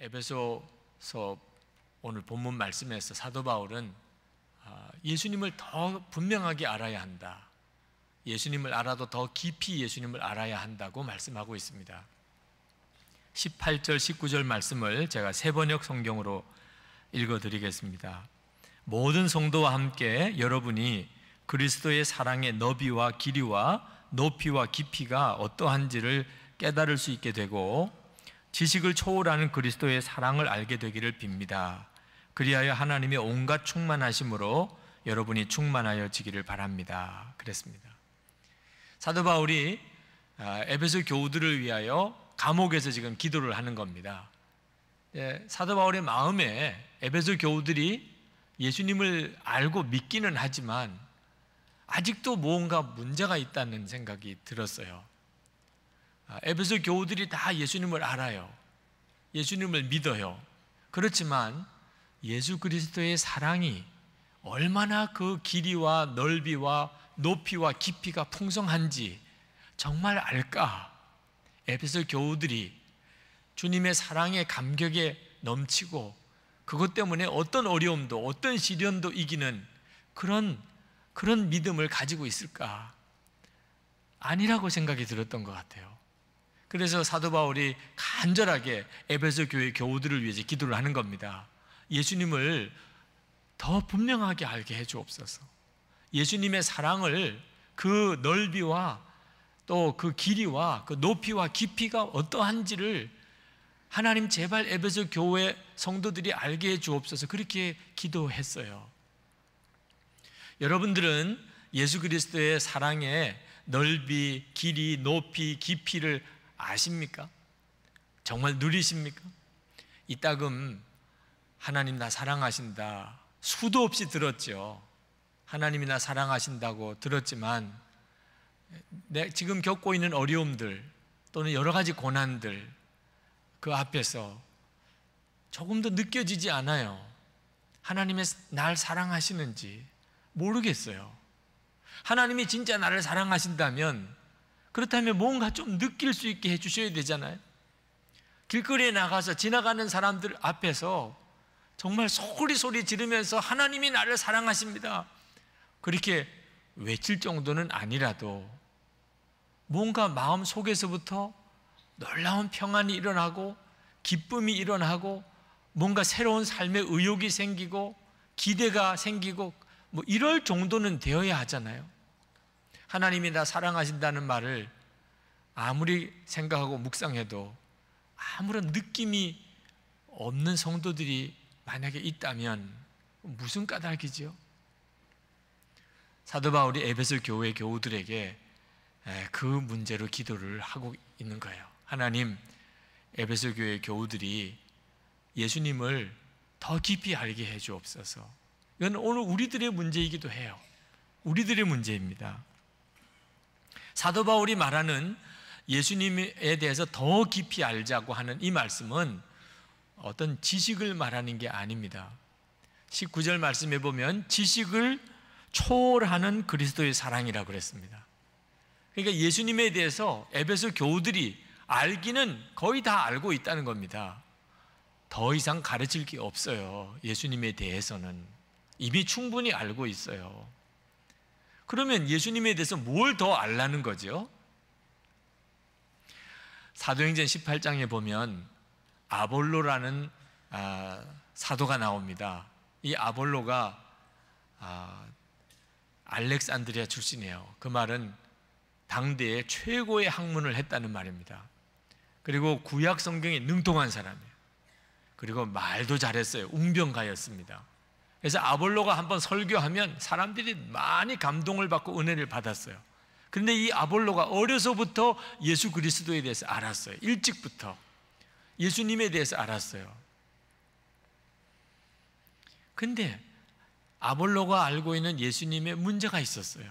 에베소서 오늘 본문 말씀에서 사도 바울은 아, 예수님을 더 분명하게 알아야 한다. 예수님을 알아도 더 깊이 예수님을 알아야 한다고 말씀하고 있습니다. 18절, 19절 말씀을 제가 세번역 성경으로 읽어드리겠습니다. 모든 성도와 함께 여러분이 그리스도의 사랑의 너비와 길이와 높이와 깊이가 어떠한지를 깨달을 수 있게 되고 지식을 초월하는 그리스도의 사랑을 알게 되기를 빕니다. 그리하여 하나님의 온갖 충만하심으로 여러분이 충만하여지기를 바랍니다. 그랬습니다. 사도 바울이 아, 에베소 교우들을 위하여 감옥에서 지금 기도를 하는 겁니다. 예, 사도 바울의 마음에 에베소 교우들이 예수님을 알고 믿기는 하지만 아직도 뭔가 문제가 있다는 생각이 들었어요. 아, 에베소 교우들이 다 예수님을 알아요. 예수님을 믿어요. 그렇지만 예수 그리스도의 사랑이 얼마나 그 길이와 넓이와 높이와 깊이가 풍성한지 정말 알까? 에베소 교우들이 주님의 사랑의 감격에 넘치고 그것 때문에 어떤 어려움도 어떤 시련도 이기는 그런 그런 믿음을 가지고 있을까? 아니라고 생각이 들었던 것 같아요. 그래서 사도 바울이 간절하게 에베소 교회 교우들을 위해서 기도를 하는 겁니다. 예수님을 더 분명하게 알게 해 주옵소서. 예수님의 사랑을 그 넓이와 또 그 길이와 그 높이와 깊이가 어떠한지를 하나님 제발 에베소 교회 성도들이 알게 해 주옵소서 그렇게 기도했어요. 여러분들은 예수 그리스도의 사랑의 넓이, 길이, 높이, 깊이를 아십니까? 정말 누리십니까? 이따금 하나님 나 사랑하신다. 수도 없이 들었죠. 하나님이 나 사랑하신다고 들었지만 내 지금 겪고 있는 어려움들 또는 여러 가지 고난들 그 앞에서 조금 더 느껴지지 않아요. 하나님의 날 사랑하시는지 모르겠어요. 하나님이 진짜 나를 사랑하신다면 그렇다면 뭔가 좀 느낄 수 있게 해주셔야 되잖아요. 길거리에 나가서 지나가는 사람들 앞에서 정말 소리소리 지르면서 하나님이 나를 사랑하십니다. 그렇게 외칠 정도는 아니라도 뭔가 마음 속에서부터 놀라운 평안이 일어나고 기쁨이 일어나고 뭔가 새로운 삶의 의욕이 생기고 기대가 생기고 뭐 이럴 정도는 되어야 하잖아요. 하나님이 나 사랑하신다는 말을 아무리 생각하고 묵상해도 아무런 느낌이 없는 성도들이 만약에 있다면 무슨 까닭이죠 사도 바울이 에베소 교회 교우들에게 그 문제로 기도를 하고 있는 거예요. 하나님, 에베소 교회 교우들이 예수님을 더 깊이 알게 해 주옵소서. 이건 오늘 우리들의 문제이기도 해요. 우리들의 문제입니다. 사도 바울이 말하는 예수님에 대해서 더 깊이 알자고 하는 이 말씀은 어떤 지식을 말하는 게 아닙니다. 19절 말씀해 보면 지식을 초월하는 그리스도의 사랑이라 그랬습니다. 그러니까 예수님에 대해서 에베소 교우들이 알기는 거의 다 알고 있다는 겁니다. 더 이상 가르칠 게 없어요. 예수님에 대해서는. 이미 충분히 알고 있어요. 그러면 예수님에 대해서 뭘 더 알라는 거죠? 사도행전 18장에 보면 아볼로라는 아, 사도가 나옵니다. 이 아볼로가 아, 알렉산드리아 출신이에요. 그 말은 당대의 최고의 학문을 했다는 말입니다. 그리고 구약 성경에 능통한 사람이에요. 그리고 말도 잘했어요. 웅병가였습니다. 그래서 아볼로가 한번 설교하면 사람들이 많이 감동을 받고 은혜를 받았어요. 그런데 이 아볼로가 어려서부터 예수 그리스도에 대해서 알았어요. 일찍부터. 예수님에 대해서 알았어요. 근데 아볼로가 알고 있는 예수님의 문제가 있었어요.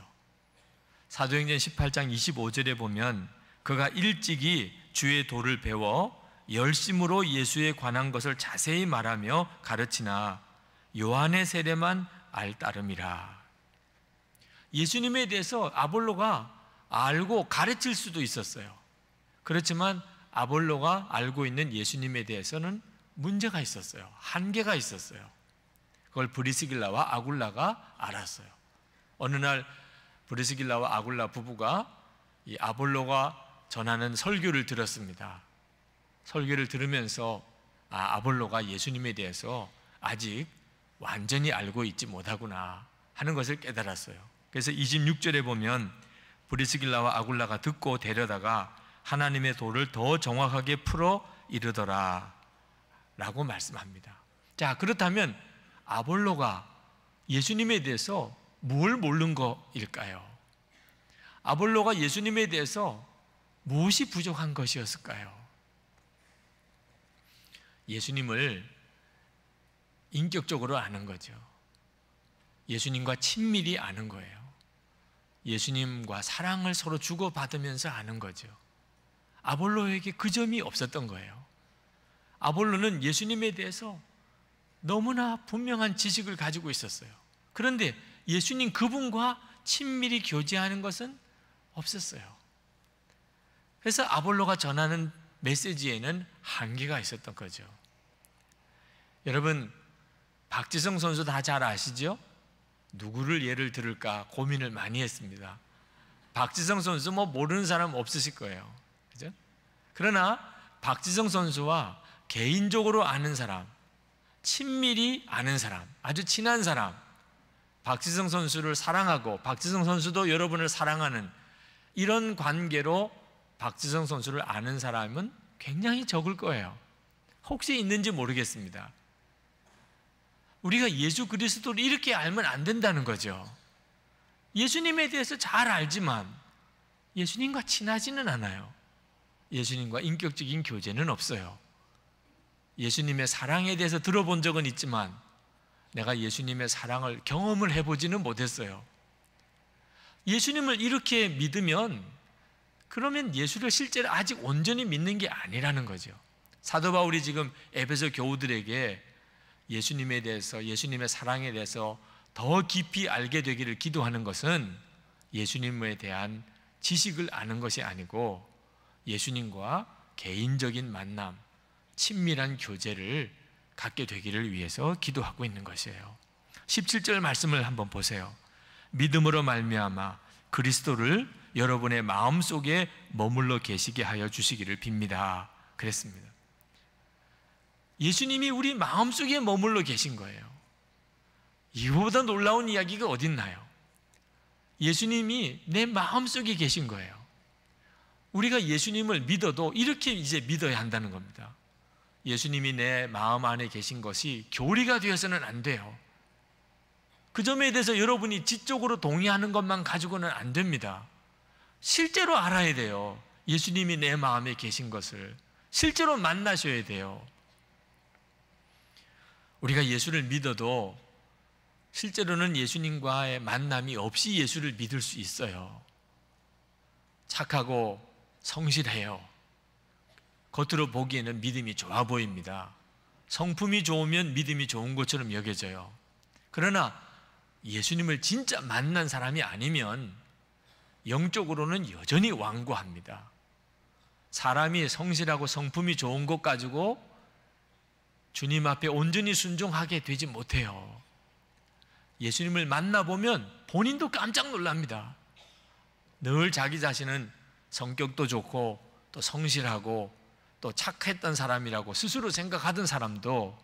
사도행전 18장 25절에 보면 그가 일찍이 주의 도를 배워 열심으로 예수에 관한 것을 자세히 말하며 가르치나 요한의 세례만 알 따름이라. 예수님에 대해서 아볼로가 알고 가르칠 수도 있었어요. 그렇지만 아볼로가 알고 있는 예수님에 대해서는 문제가 있었어요. 한계가 있었어요. 그걸 브리스길라와 아굴라가 알았어요. 어느 날 브리스길라와 아굴라 부부가 이 아볼로가 전하는 설교를 들었습니다. 설교를 들으면서 아, 아볼로가 예수님에 대해서 아직 완전히 알고 있지 못하구나 하는 것을 깨달았어요. 그래서 26절에 보면 브리스길라와 아굴라가 듣고 데려다가 하나님의 도를 더 정확하게 풀어 이르더라 라고 말씀합니다. 자, 그렇다면 아볼로가 예수님에 대해서 뭘 모르는 거일까요? 아볼로가 예수님에 대해서 무엇이 부족한 것이었을까요? 예수님을 인격적으로 아는 거죠. 예수님과 친밀히 아는 거예요. 예수님과 사랑을 서로 주고받으면서 아는 거죠. 아볼로에게 그 점이 없었던 거예요. 아볼로는 예수님에 대해서 너무나 분명한 지식을 가지고 있었어요. 그런데 예수님 그분과 친밀히 교제하는 것은 없었어요. 그래서 아볼로가 전하는 메시지에는 한계가 있었던 거죠. 여러분, 박지성 선수 다 잘 아시죠? 누구를 예를 들을까 고민을 많이 했습니다. 박지성 선수 뭐 모르는 사람 없으실 거예요. 그죠? 그러나 박지성 선수와 개인적으로 아는 사람, 친밀히 아는 사람, 아주 친한 사람, 박지성 선수를 사랑하고 박지성 선수도 여러분을 사랑하는 이런 관계로 박지성 선수를 아는 사람은 굉장히 적을 거예요. 혹시 있는지 모르겠습니다. 우리가 예수 그리스도를 이렇게 알면 안 된다는 거죠. 예수님에 대해서 잘 알지만 예수님과 친하지는 않아요. 예수님과 인격적인 교제는 없어요. 예수님의 사랑에 대해서 들어본 적은 있지만 내가 예수님의 사랑을 경험을 해보지는 못했어요. 예수님을 이렇게 믿으면 그러면 예수를 실제로 아직 온전히 믿는 게 아니라는 거죠. 사도 바울이 지금 에베소 교우들에게 예수님에 대해서 예수님의 사랑에 대해서 더 깊이 알게 되기를 기도하는 것은 예수님에 대한 지식을 아는 것이 아니고 예수님과 개인적인 만남, 친밀한 교제를 갖게 되기를 위해서 기도하고 있는 것이에요. 17절 말씀을 한번 보세요. 믿음으로 말미암아 그리스도를 여러분의 마음속에 머물러 계시게 하여 주시기를 빕니다. 그랬습니다. 예수님이 우리 마음속에 머물러 계신 거예요. 이거보다 놀라운 이야기가 어딨나요? 예수님이 내 마음속에 계신 거예요. 우리가 예수님을 믿어도 이렇게 이제 믿어야 한다는 겁니다. 예수님이 내 마음 안에 계신 것이 교리가 되어서는 안 돼요. 그 점에 대해서 여러분이 지적으로 동의하는 것만 가지고는 안 됩니다. 실제로 알아야 돼요. 예수님이 내 마음에 계신 것을. 실제로 만나셔야 돼요. 우리가 예수를 믿어도 실제로는 예수님과의 만남이 없이 예수를 믿을 수 있어요. 착하고 성실해요. 겉으로 보기에는 믿음이 좋아 보입니다. 성품이 좋으면 믿음이 좋은 것처럼 여겨져요. 그러나 예수님을 진짜 만난 사람이 아니면 영적으로는 여전히 완고합니다. 사람이 성실하고 성품이 좋은 것 가지고 주님 앞에 온전히 순종하게 되지 못해요. 예수님을 만나보면 본인도 깜짝 놀랍니다. 늘 자기 자신은 성격도 좋고 또 성실하고 또 착했던 사람이라고 스스로 생각하던 사람도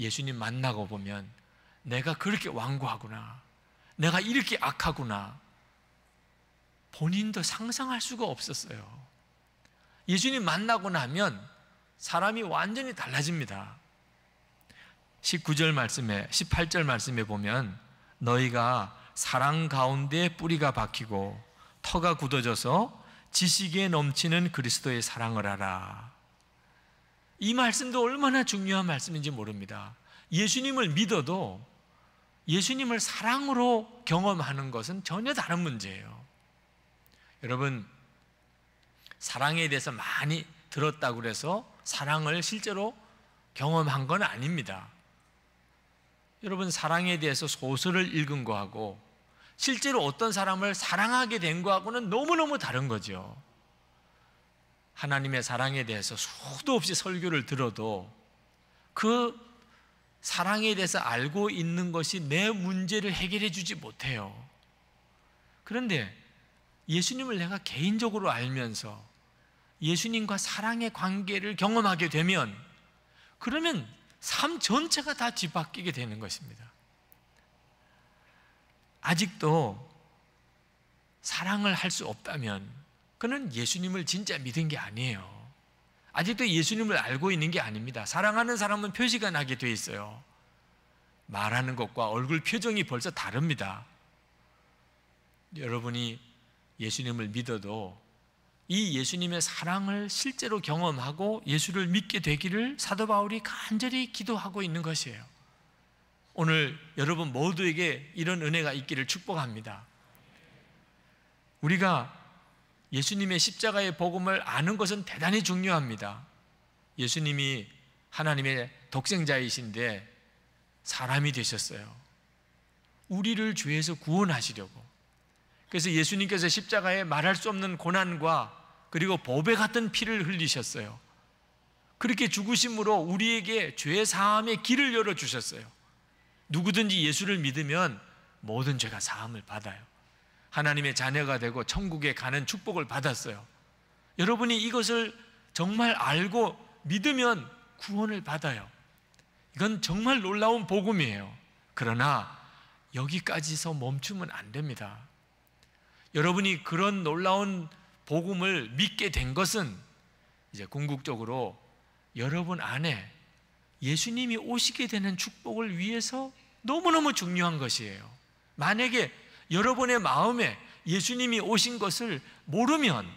예수님 만나고 보면 내가 그렇게 완고하구나. 내가 이렇게 악하구나. 본인도 상상할 수가 없었어요. 예수님 만나고 나면 사람이 완전히 달라집니다. 19절 말씀에 18절 말씀에 보면 너희가 사랑 가운데 뿌리가 박히고 터가 굳어져서 지식에 넘치는 그리스도의 사랑을 알아. 이 말씀도 얼마나 중요한 말씀인지 모릅니다. 예수님을 믿어도 예수님을 사랑으로 경험하는 것은 전혀 다른 문제예요. 여러분, 사랑에 대해서 많이 들었다고 해서 사랑을 실제로 경험한 건 아닙니다. 여러분 사랑에 대해서 소설을 읽은 거하고 실제로 어떤 사람을 사랑하게 된 거하고는 너무너무 다른 거죠. 하나님의 사랑에 대해서 수도 없이 설교를 들어도 그 사랑에 대해서 알고 있는 것이 내 문제를 해결해 주지 못해요. 그런데 예수님을 내가 개인적으로 알면서 예수님과 사랑의 관계를 경험하게 되면 그러면 삶 전체가 다 뒤바뀌게 되는 것입니다. 아직도 사랑을 할 수 없다면 그는 예수님을 진짜 믿은 게 아니에요. 아직도 예수님을 알고 있는 게 아닙니다. 사랑하는 사람은 표시가 나게 돼 있어요. 말하는 것과 얼굴 표정이 벌써 다릅니다. 여러분이 예수님을 믿어도 이 예수님의 사랑을 실제로 경험하고 예수를 믿게 되기를 사도 바울이 간절히 기도하고 있는 것이에요. 오늘 여러분 모두에게 이런 은혜가 있기를 축복합니다. 우리가 예수님의 십자가의 복음을 아는 것은 대단히 중요합니다. 예수님이 하나님의 독생자이신데 사람이 되셨어요. 우리를 죄에서 구원하시려고. 그래서 예수님께서 십자가에 말할 수 없는 고난과 그리고 보배 같은 피를 흘리셨어요. 그렇게 죽으심으로 우리에게 죄 사함의 길을 열어 주셨어요. 누구든지 예수를 믿으면 모든 죄가 사함을 받아요. 하나님의 자녀가 되고 천국에 가는 축복을 받았어요. 여러분이 이것을 정말 알고 믿으면 구원을 받아요. 이건 정말 놀라운 복음이에요. 그러나 여기까지서 멈추면 안 됩니다. 여러분이 그런 놀라운 복음을 믿게 된 것은 이제 궁극적으로 여러분 안에 예수님이 오시게 되는 축복을 위해서 너무너무 중요한 것이에요. 만약에 여러분의 마음에 예수님이 오신 것을 모르면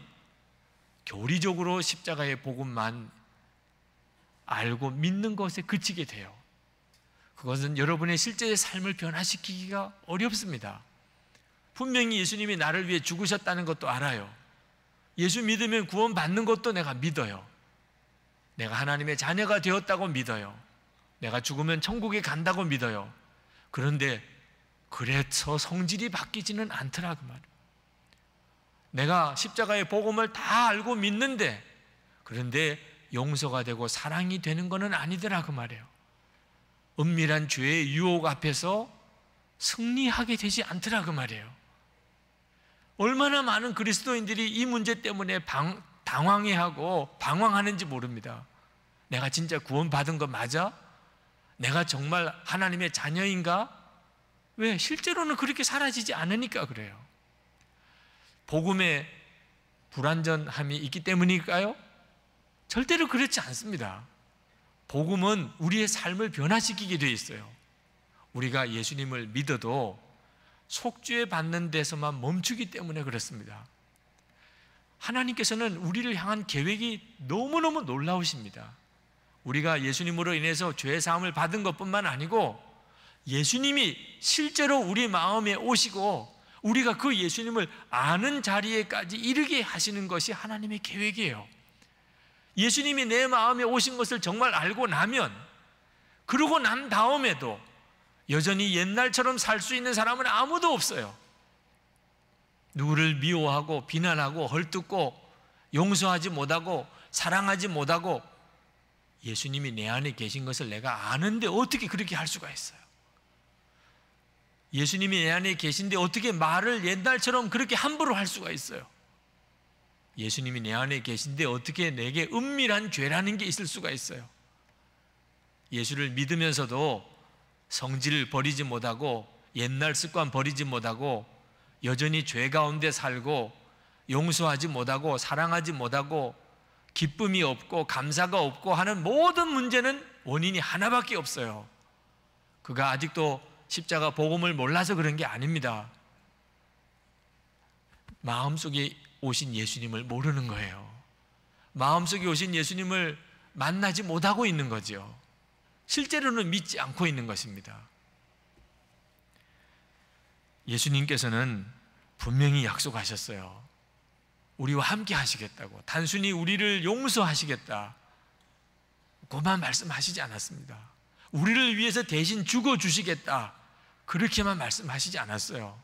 교리적으로 십자가의 복음만 알고 믿는 것에 그치게 돼요. 그것은 여러분의 실제 삶을 변화시키기가 어렵습니다. 분명히 예수님이 나를 위해 죽으셨다는 것도 알아요. 예수 믿으면 구원받는 것도 내가 믿어요. 내가 하나님의 자녀가 되었다고 믿어요. 내가 죽으면 천국에 간다고 믿어요. 그런데 그래서 성질이 바뀌지는 않더라 그 말. 내가 십자가의 복음을 다 알고 믿는데 그런데 용서가 되고 사랑이 되는 것은 아니더라 그 말이에요. 은밀한 죄의 유혹 앞에서 승리하게 되지 않더라 그 말이에요. 얼마나 많은 그리스도인들이 이 문제 때문에 방, 당황해하고 방황하는지 모릅니다. 내가 진짜 구원받은 거 맞아? 내가 정말 하나님의 자녀인가? 왜? 실제로는 그렇게 사라지지 않으니까 그래요. 복음의 불완전함이 있기 때문일까요? 절대로 그렇지 않습니다. 복음은 우리의 삶을 변화시키게 되어 있어요. 우리가 예수님을 믿어도 속죄 받는 데서만 멈추기 때문에 그렇습니다. 하나님께서는 우리를 향한 계획이 너무너무 놀라우십니다. 우리가 예수님으로 인해서 죄 사함을 받은 것뿐만 아니고 예수님이 실제로 우리 마음에 오시고 우리가 그 예수님을 아는 자리에까지 이르게 하시는 것이 하나님의 계획이에요. 예수님이 내 마음에 오신 것을 정말 알고 나면 그러고 난 다음에도 여전히 옛날처럼 살 수 있는 사람은 아무도 없어요. 누구를 미워하고 비난하고 헐뜯고 용서하지 못하고 사랑하지 못하고 예수님이 내 안에 계신 것을 내가 아는데 어떻게 그렇게 할 수가 있어요? 예수님이 내 안에 계신데 어떻게 말을 옛날처럼 그렇게 함부로 할 수가 있어요? 예수님이 내 안에 계신데 어떻게 내게 은밀한 죄라는 게 있을 수가 있어요? 예수를 믿으면서도 성질을 버리지 못하고 옛날 습관 버리지 못하고 여전히 죄 가운데 살고 용서하지 못하고 사랑하지 못하고 기쁨이 없고 감사가 없고 하는 모든 문제는 원인이 하나밖에 없어요. 그가 아직도 십자가 복음을 몰라서 그런 게 아닙니다. 마음속에 오신 예수님을 모르는 거예요. 마음속에 오신 예수님을 만나지 못하고 있는 거죠. 실제로는 믿지 않고 있는 것입니다. 예수님께서는 분명히 약속하셨어요. 우리와 함께 하시겠다고. 단순히 우리를 용서하시겠다. 고만 말씀하시지 않았습니다. 우리를 위해서 대신 죽어 주시겠다. 그렇게만 말씀하시지 않았어요.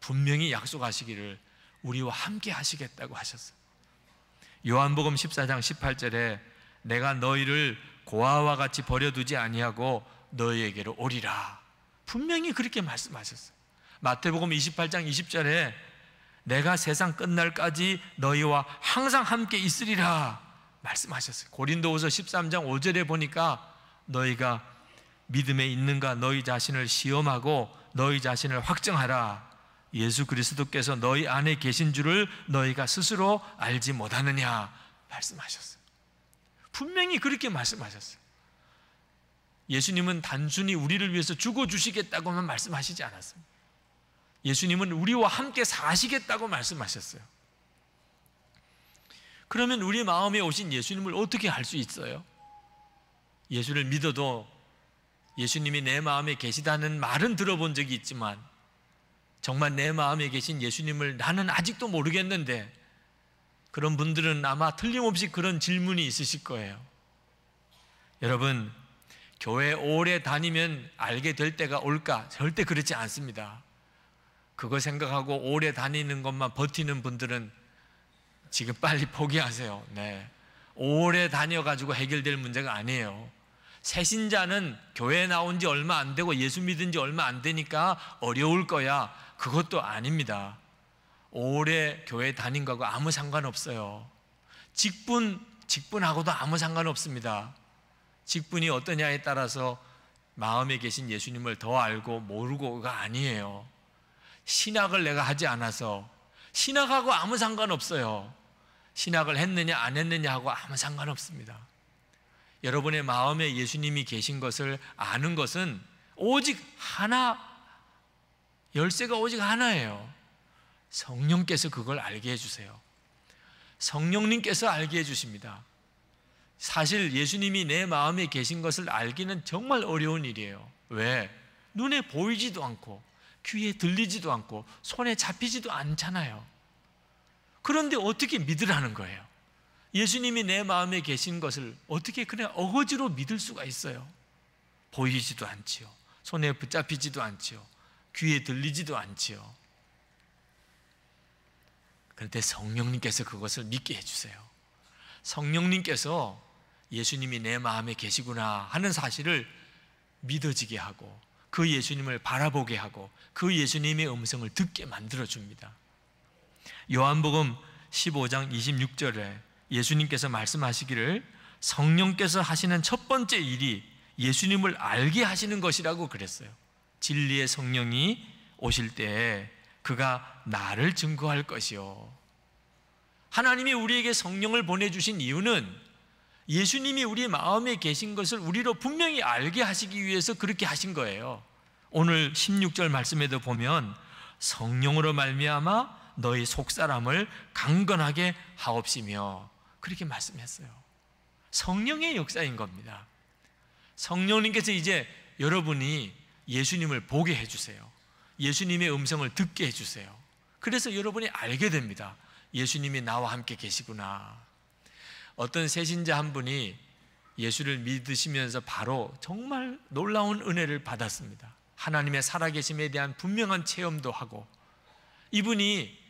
분명히 약속하시기를 우리와 함께 하시겠다고 하셨어요. 요한복음 14장 18절에 내가 너희를 고아와 같이 버려두지 아니하고 너희에게로 오리라. 분명히 그렇게 말씀하셨어요. 마태복음 28장 20절에 내가 세상 끝날까지 너희와 항상 함께 있으리라 말씀하셨어요. 고린도후서 13장 5절에 보니까 너희가 믿음에 있는가 너희 자신을 시험하고 너희 자신을 확정하라. 예수 그리스도께서 너희 안에 계신 줄을 너희가 스스로 알지 못하느냐 말씀하셨어요. 분명히 그렇게 말씀하셨어요. 예수님은 단순히 우리를 위해서 죽어주시겠다고만 말씀하시지 않았습니다. 예수님은 우리와 함께 사시겠다고 말씀하셨어요. 그러면 우리 마음에 오신 예수님을 어떻게 알 수 있어요? 예수를 믿어도 예수님이 내 마음에 계시다는 말은 들어본 적이 있지만 정말 내 마음에 계신 예수님을 나는 아직도 모르겠는데 그런 분들은 아마 틀림없이 그런 질문이 있으실 거예요. 여러분, 교회 오래 다니면 알게 될 때가 올까? 절대 그렇지 않습니다. 그거 생각하고 오래 다니는 것만 버티는 분들은 지금 빨리 포기하세요. 네. 오래 다녀가지고 해결될 문제가 아니에요. 새신자는 교회 나온 지 얼마 안 되고 예수 믿은 지 얼마 안 되니까 어려울 거야. 그것도 아닙니다. 오래 교회 다닌 거하고 아무 상관없어요. 직분, 직분하고도 아무 상관없습니다. 직분이 어떠냐에 따라서 마음에 계신 예수님을 더 알고 모르고가 아니에요. 신학을 내가 하지 않아서 신학하고 아무 상관없어요. 신학을 했느냐 안 했느냐 하고 아무 상관없습니다. 여러분의 마음에 예수님이 계신 것을 아는 것은 오직 하나 열쇠가 오직 하나예요. 성령께서 그걸 알게 해주세요. 성령님께서 알게 해주십니다. 사실 예수님이 내 마음에 계신 것을 알기는 정말 어려운 일이에요. 왜? 눈에 보이지도 않고, 귀에 들리지도 않고, 손에 잡히지도 않잖아요. 그런데 어떻게 믿으라는 거예요? 예수님이 내 마음에 계신 것을 어떻게 그냥 어거지로 믿을 수가 있어요? 보이지도 않지요. 손에 붙잡히지도 않지요. 귀에 들리지도 않지요. 그런데 성령님께서 그것을 믿게 해주세요. 성령님께서 예수님이 내 마음에 계시구나 하는 사실을 믿어지게 하고 그 예수님을 바라보게 하고 그 예수님의 음성을 듣게 만들어 줍니다. 요한복음 15장 26절에 예수님께서 말씀하시기를 성령께서 하시는 첫 번째 일이 예수님을 알게 하시는 것이라고 그랬어요. 진리의 성령이 오실 때 그가 나를 증거할 것이요. 하나님이 우리에게 성령을 보내주신 이유는 예수님이 우리 마음에 계신 것을 우리로 분명히 알게 하시기 위해서 그렇게 하신 거예요. 오늘 16절 말씀에도 보면 성령으로 말미암아 너희 속사람을 강건하게 하옵시며 그렇게 말씀했어요. 성령의 역사인 겁니다. 성령님께서 이제 여러분이 예수님을 보게 해주세요. 예수님의 음성을 듣게 해주세요. 그래서 여러분이 알게 됩니다. 예수님이 나와 함께 계시구나. 어떤 세신자 한 분이 예수를 믿으시면서 바로 정말 놀라운 은혜를 받았습니다. 하나님의 살아계심에 대한 분명한 체험도 하고 이분이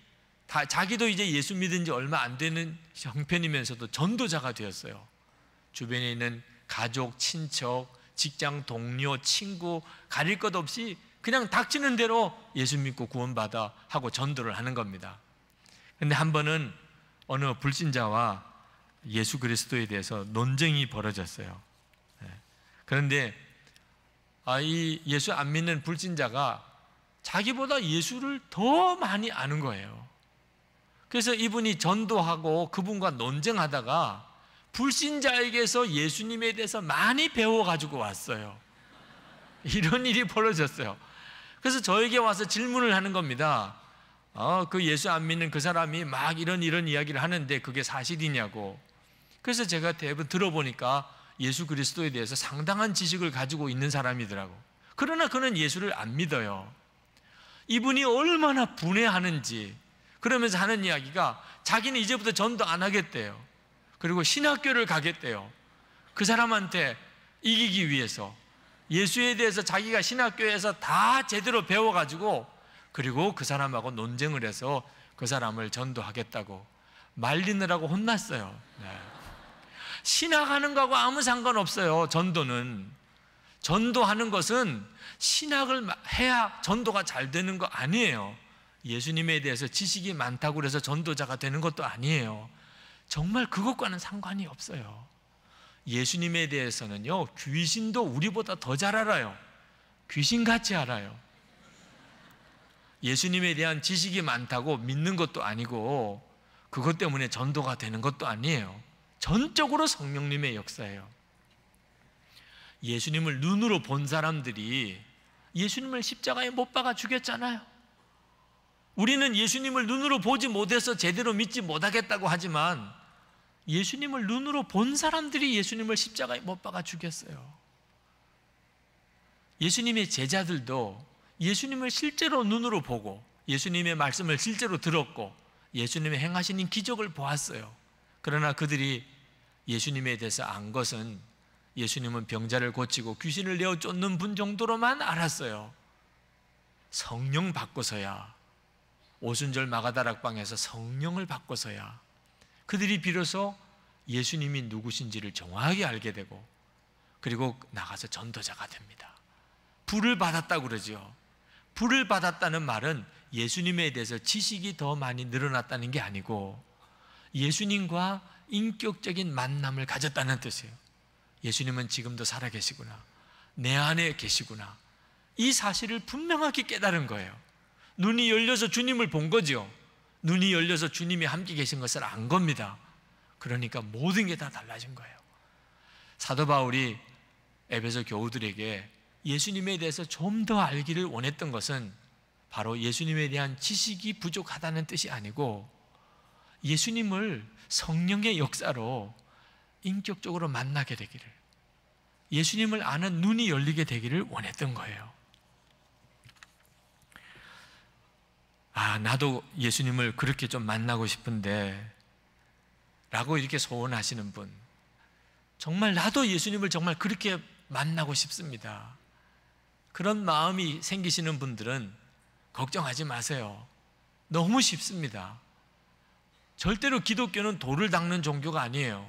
다, 자기도 이제 예수 믿은 지 얼마 안 되는 형편이면서도 전도자가 되었어요. 주변에 있는 가족, 친척, 직장 동료, 친구 가릴 것 없이 그냥 닥치는 대로 예수 믿고 구원받아 하고 전도를 하는 겁니다. 근데 한 번은 어느 불신자와 예수 그리스도에 대해서 논쟁이 벌어졌어요. 예. 그런데 아, 이 예수 안 믿는 불신자가 자기보다 예수를 더 많이 아는 거예요. 그래서 이분이 전도하고 그분과 논쟁하다가 불신자에게서 예수님에 대해서 많이 배워가지고 왔어요. 이런 일이 벌어졌어요. 그래서 저에게 와서 질문을 하는 겁니다. 어, 그 예수 안 믿는 그 사람이 막 이런 이런 이야기를 하는데 그게 사실이냐고. 그래서 제가 대부분 들어보니까 예수 그리스도에 대해서 상당한 지식을 가지고 있는 사람이더라고. 그러나 그는 예수를 안 믿어요. 이분이 얼마나 분해하는지 그러면서 하는 이야기가 자기는 이제부터 전도 안 하겠대요. 그리고 신학교를 가겠대요. 그 사람한테 이기기 위해서 예수에 대해서 자기가 신학교에서 다 제대로 배워가지고 그리고 그 사람하고 논쟁을 해서 그 사람을 전도하겠다고 말리느라고 혼났어요. 네. 신학하는 거하고 아무 상관없어요. 전도는. 전도하는 것은 신학을 해야 전도가 잘 되는 거 아니에요. 예수님에 대해서 지식이 많다고 해서 전도자가 되는 것도 아니에요. 정말 그것과는 상관이 없어요. 예수님에 대해서는요, 귀신도 우리보다 더 잘 알아요. 귀신같이 알아요. 예수님에 대한 지식이 많다고 믿는 것도 아니고, 그것 때문에 전도가 되는 것도 아니에요. 전적으로 성령님의 역사예요. 예수님을 눈으로 본 사람들이 예수님을 십자가에 못 박아 죽였잖아요. 우리는 예수님을 눈으로 보지 못해서 제대로 믿지 못하겠다고 하지만 예수님을 눈으로 본 사람들이 예수님을 십자가에 못 박아 죽였어요. 예수님의 제자들도 예수님을 실제로 눈으로 보고 예수님의 말씀을 실제로 들었고 예수님의 행하시는 기적을 보았어요. 그러나 그들이 예수님에 대해서 안 것은 예수님은 병자를 고치고 귀신을 내어 쫓는 분 정도로만 알았어요. 성령 바꿔서야 오순절 마가다락방에서 성령을 바꿔서야 그들이 비로소 예수님이 누구신지를 정확하게 알게 되고 그리고 나가서 전도자가 됩니다. 불을 받았다고 그러지 불을 받았다는 말은 예수님에 대해서 지식이 더 많이 늘어났다는 게 아니고 예수님과 인격적인 만남을 가졌다는 뜻이에요. 예수님은 지금도 살아 계시구나. 내 안에 계시구나. 이 사실을 분명하게 깨달은 거예요. 눈이 열려서 주님을 본거지 눈이 열려서 주님이 함께 계신 것을 안 겁니다. 그러니까 모든 게 다 달라진 거예요. 사도 바울이 에베소 교우들에게 예수님에 대해서 좀 더 알기를 원했던 것은 바로 예수님에 대한 지식이 부족하다는 뜻이 아니고 예수님을 성령의 역사로 인격적으로 만나게 되기를 예수님을 아는 눈이 열리게 되기를 원했던 거예요. 아, 나도 예수님을 그렇게 좀 만나고 싶은데, 라고 이렇게 소원하시는 분. 정말 나도 예수님을 정말 그렇게 만나고 싶습니다. 그런 마음이 생기시는 분들은 걱정하지 마세요. 너무 쉽습니다. 절대로 기독교는 돌을 닦는 종교가 아니에요.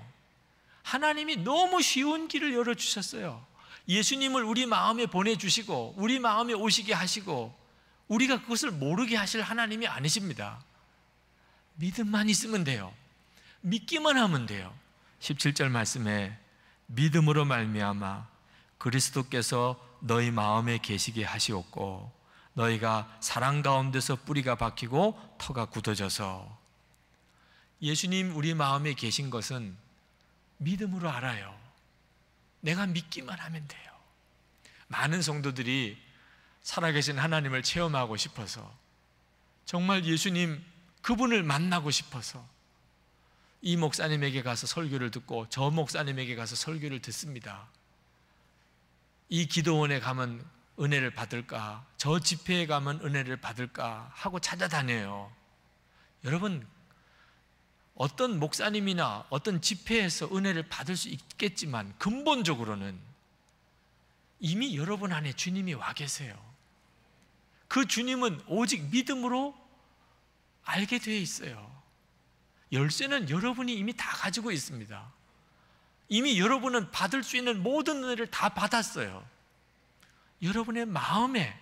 하나님이 너무 쉬운 길을 열어주셨어요. 예수님을 우리 마음에 보내주시고, 우리 마음에 오시게 하시고, 우리가 그것을 모르게 하실 하나님이 아니십니다. 믿음만 있으면 돼요. 믿기만 하면 돼요. 17절 말씀에 믿음으로 말미암아 그리스도께서 너희 마음에 계시게 하시옵고 너희가 사랑 가운데서 뿌리가 박히고 터가 굳어져서 예수님 우리 마음에 계신 것은 믿음으로 알아요. 내가 믿기만 하면 돼요. 많은 성도들이 살아계신 하나님을 체험하고 싶어서 정말 예수님 그분을 만나고 싶어서 이 목사님에게 가서 설교를 듣고 저 목사님에게 가서 설교를 듣습니다. 이 기도원에 가면 은혜를 받을까? 저 집회에 가면 은혜를 받을까? 하고 찾아다녀요. 여러분, 어떤 목사님이나 어떤 집회에서 은혜를 받을 수 있겠지만 근본적으로는 이미 여러분 안에 주님이 와 계세요. 그 주님은 오직 믿음으로 알게 되어 있어요. 열쇠는 여러분이 이미 다 가지고 있습니다. 이미 여러분은 받을 수 있는 모든 은혜를 다 받았어요. 여러분의 마음에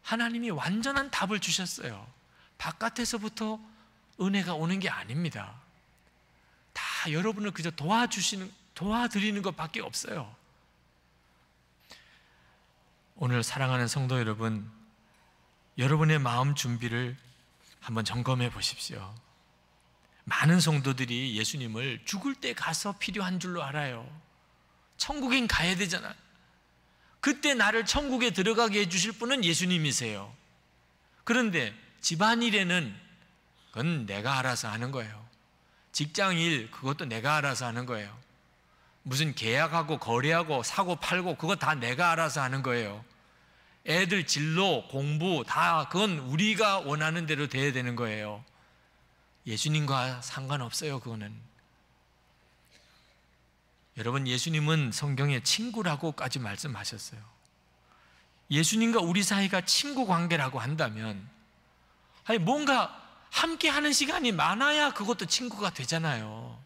하나님이 완전한 답을 주셨어요. 바깥에서부터 은혜가 오는 게 아닙니다. 다 여러분을 그저 도와주시는, 도와드리는 것밖에 없어요. 오늘 사랑하는 성도 여러분, 여러분의 마음 준비를 한번 점검해 보십시오. 많은 성도들이 예수님을 죽을 때 가서 필요한 줄로 알아요. 천국엔 가야 되잖아. 그때 나를 천국에 들어가게 해주실 분은 예수님이세요. 그런데 집안일에는 그건 내가 알아서 하는 거예요. 직장일 그것도 내가 알아서 하는 거예요. 무슨 계약하고 거래하고 사고 팔고 그거 다 내가 알아서 하는 거예요. 애들 진로, 공부 다 그건 우리가 원하는 대로 돼야 되는 거예요. 예수님과 상관없어요, 그거는. 여러분, 예수님은 성경에 친구라고까지 말씀하셨어요. 예수님과 우리 사이가 친구 관계라고 한다면, 아니, 뭔가 함께 하는 시간이 많아야 그것도 친구가 되잖아요.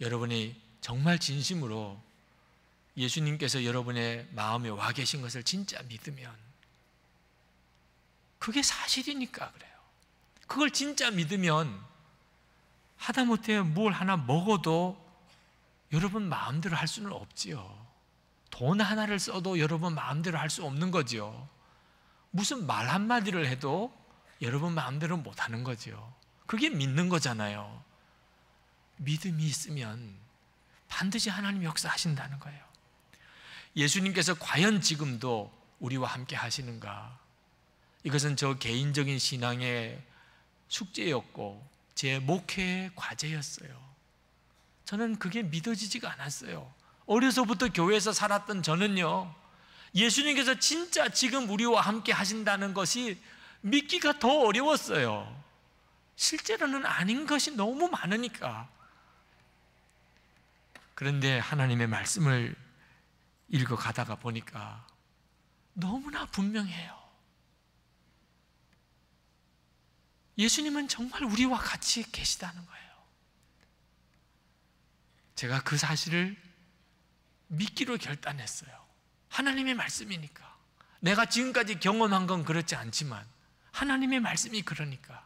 여러분이 정말 진심으로 예수님께서 여러분의 마음에 와 계신 것을 진짜 믿으면 그게 사실이니까 그래요. 그걸 진짜 믿으면 하다못해 뭘 하나 먹어도 여러분 마음대로 할 수는 없지요. 돈 하나를 써도 여러분 마음대로 할 수 없는 거지요. 무슨 말 한마디를 해도 여러분 마음대로 못 하는 거지요. 그게 믿는 거잖아요. 믿음이 있으면 반드시 하나님 역사하신다는 거예요. 예수님께서 과연 지금도 우리와 함께 하시는가? 이것은 저 개인적인 신앙의 숙제였고 제 목회의 과제였어요. 저는 그게 믿어지지가 않았어요. 어려서부터 교회에서 살았던 저는요. 예수님께서 진짜 지금 우리와 함께 하신다는 것이 믿기가 더 어려웠어요. 실제로는 아닌 것이 너무 많으니까. 그런데 하나님의 말씀을 읽어 가다가 보니까 너무나 분명해요. 예수님은 정말 우리와 같이 계시다는 거예요. 제가 그 사실을 믿기로 결단했어요. 하나님의 말씀이니까. 내가 지금까지 경험한 건 그렇지 않지만 하나님의 말씀이 그러니까.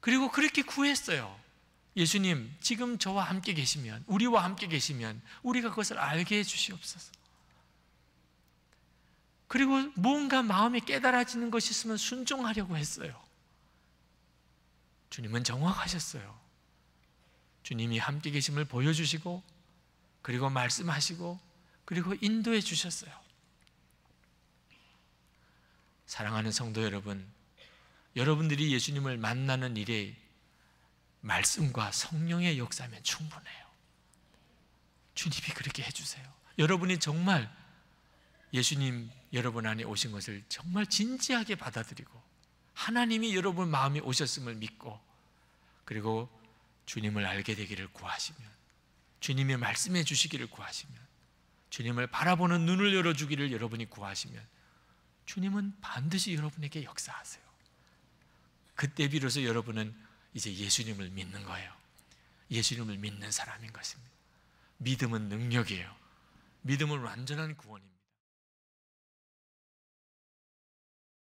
그리고 그렇게 구했어요. 예수님, 지금 저와 함께 계시면, 우리와 함께 계시면, 우리가 그것을 알게 해주시옵소서. 그리고 무언가 마음이 깨달아지는 것이 있으면 순종하려고 했어요. 주님은 정확하셨어요. 주님이 함께 계심을 보여주시고, 그리고 말씀하시고, 그리고 인도해 주셨어요. 사랑하는 성도 여러분, 여러분들이 예수님을 만나는 일에 말씀과 성령의 역사면 충분해요. 주님이 그렇게 해주세요. 여러분이 정말 예수님 여러분 안에 오신 것을 정말 진지하게 받아들이고 하나님이 여러분 마음에 오셨음을 믿고 그리고 주님을 알게 되기를 구하시면 주님의 말씀해 주시기를 구하시면 주님을 바라보는 눈을 열어주기를 여러분이 구하시면 주님은 반드시 여러분에게 역사하세요. 그때 비로소 여러분은 이제 예수님을 믿는 거예요. 예수님을 믿는 사람인 것입니다. 믿음은 능력이에요. 믿음은 완전한 구원입니다.